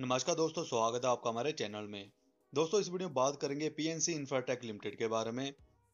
नमस्कार दोस्तों स्वागत है आपका हमारे चैनल में दोस्तों इस वीडियो में बात करेंगे पीएनसी इंफ्राटेक लिमिटेड के बारे में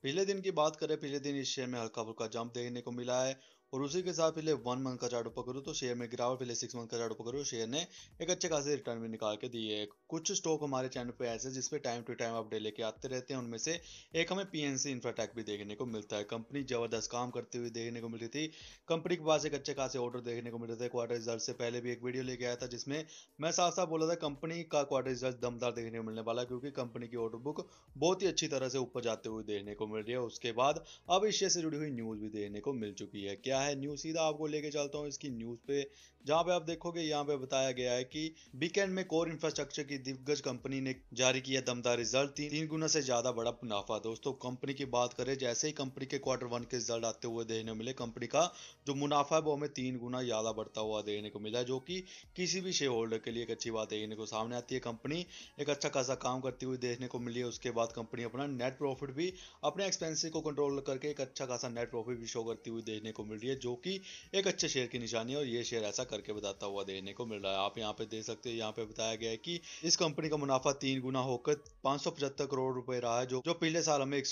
पिछले दिन की बात करें पिछले दिन इस शेयर में हल्का फुल्का जंप देखने को मिला है और उसी के साथ पहले वन मंथ का चार्ट ऊपर करूँ तो शेयर में गिरावट पहले सिक्स मंथ का चार्ट ऊपर करूँ शेयर ने एक अच्छे खासे रिटर्न भी निकाल के दिए है कुछ स्टॉक हमारे चैनल पे ऐसे जिसपे टाइम टू टाइम अपडेट लेके आते रहते हैं उनमें से एक हमें पीएनसी इंफ्राटेक भी देखने को मिलता है कंपनी जबरदस्त काम करते हुए देखने को मिलती थी कंपनी के पास एक अच्छे खासे ऑर्डर देखने को मिलते थे क्वार्टर रिजल्ट से पहले भी एक वीडियो लेके आया था जिसमें मैं साफ साफ बोला था कंपनी का क्वार्टर रिजल्ट दमदार देखने को मिलने वाला क्योंकि कंपनी की ऑर्डर बुक बहुत ही अच्छी तरह से ऊपर जाते हुए देखने को मिल रही है उसके बाद अब इस शेयर से जुड़ी हुई न्यूज भी देखने को मिल चुकी है क्या है न्यूज़ सीधा आपको लेके चलता हूँ इसकी न्यूज़ पे जहाँ पे आप देखोगे यहाँ पे बताया गया है कि वीकेंड में कोर इंफ्रास्ट्रक्चर की दिग्गज कंपनी ने जारी किया दमदार रिजल्ट तीन, तीन गुना से ज्यादा बड़ा मुनाफा दोस्तों कंपनी की बात करें जैसे ही कंपनी के क्वार्टर वन के रिजल्ट आते हुए देखने मिले कंपनी का जो मुनाफा है वो हमें तीन गुना ज्यादा बढ़ता हुआ देखने को मिला जो कि किसी भी शेयर होल्डर के लिए एक अच्छी बात देखने को सामने आती है कंपनी एक अच्छा खासा काम करती हुई देखने को मिली है उसके बाद कंपनी अपना नेट प्रॉफिट भी अपने एक्सपेंसिव को कंट्रोल करके एक अच्छा खासा नेट प्रॉफिट भी शो करती हुई देखने को मिल रही है है जो कि एक अच्छे शेयर की निशानी है और ये शेयर ऐसा करके बताता हुआ देखने को मिल रहा है आप यहाँ पे देख सकते हो यहाँ पे बताया गया है कि इस कंपनी का मुनाफा तीन गुना होकर पांच करोड़ रुपए रहा है जो जो पिछले साल हमें एक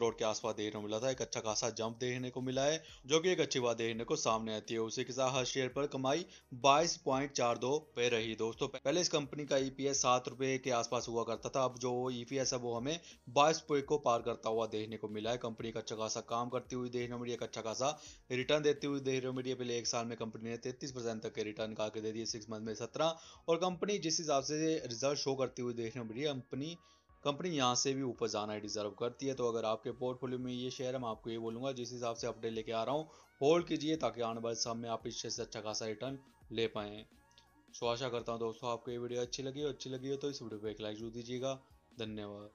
करोड़ के आसपास देखने को मिला था एक अच्छा खासा जंप देखने को मिला है जो की एक अच्छी बात देखने को सामने आती है उसी के साथ हर शेयर पर कमाई बाईस पॉइंट चार दो पे रही दोस्तों पहले इस कंपनी का ईपीएस e सात रुपए के आसपास हुआ करता था अब जो ईपीएस e है वो हमें बाईस को पार करता हुआ देखने को मिला है कंपनी का अच्छा खासा काम करती हुई देखने को मिली एक अच्छा खासा रिटर्न देते हुए हो मीडिया पहले एक साल में कंपनी ने 33 परसेंट तक के रिटर्न का के दे दिए सिक्स मंथ में 17 और कंपनी जिस हिसाब से रिजल्ट शो करती हुई देख रहे हो मीडिया कंपनी कंपनी यहाँ से भी ऊपर जाना है डिजर्व करती है तो अगर आपके पोर्टफोलियो में ये शेयर है मैं आपको ये बोलूंगा जिस हिसाब से अपडेट लेके आ रहा हूँ होल्ड कीजिए ताकि आने वाले समय में आप इस शेयर से अच्छा खासा रिटर्न ले पाए सो तो आशा करता हूँ दोस्तों आपको ये वीडियो अच्छी लगी और अच्छी लगी हो तो इस वीडियो पर एक लाइक जरूर दीजिएगा धन्यवाद